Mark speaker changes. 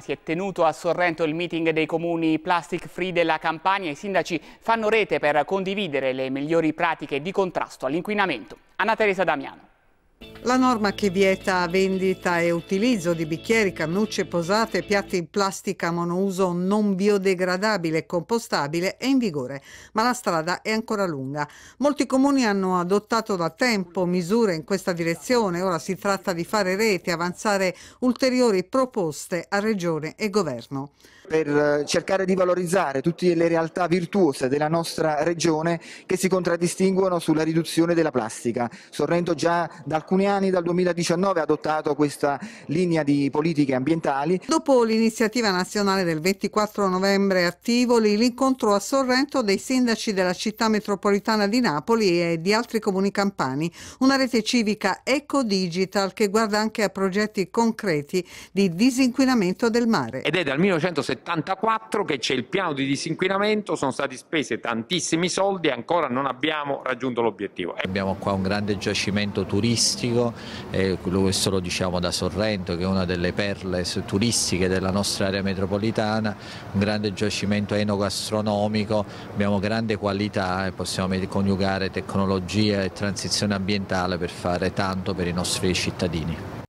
Speaker 1: Si è tenuto a Sorrento il meeting dei comuni plastic free della Campania. I sindaci fanno rete per condividere le migliori pratiche di contrasto all'inquinamento. Anna Teresa Damiano.
Speaker 2: La norma che vieta vendita e utilizzo di bicchieri, cannucce, posate, piatti in plastica monouso non biodegradabile e compostabile è in vigore, ma la strada è ancora lunga. Molti comuni hanno adottato da tempo misure in questa direzione, ora si tratta di fare rete, e avanzare ulteriori proposte a Regione e Governo.
Speaker 3: Per eh, cercare di valorizzare tutte le realtà virtuose della nostra Regione che si contraddistinguono sulla riduzione della plastica. Sorrento già da alcuni anni Gragnani dal 2019 ha adottato questa linea di politiche ambientali.
Speaker 2: Dopo l'iniziativa nazionale del 24 novembre a Tivoli, l'incontro a Sorrento dei sindaci della città metropolitana di Napoli e di altri comuni campani, una rete civica eco-digital che guarda anche a progetti concreti di disinquinamento del mare.
Speaker 4: Ed è dal 1974 che c'è il piano di disinquinamento, sono stati spesi tantissimi soldi e ancora non abbiamo raggiunto l'obiettivo.
Speaker 5: Abbiamo qua un grande giacimento turistico Borgo, eh, questo lo diciamo da Sorrento che è una delle perle turistiche della nostra area metropolitana, un grande giacimento enogastronomico, abbiamo grande qualità e possiamo coniugare tecnologia e transizione ambientale per fare tanto per i nostri cittadini.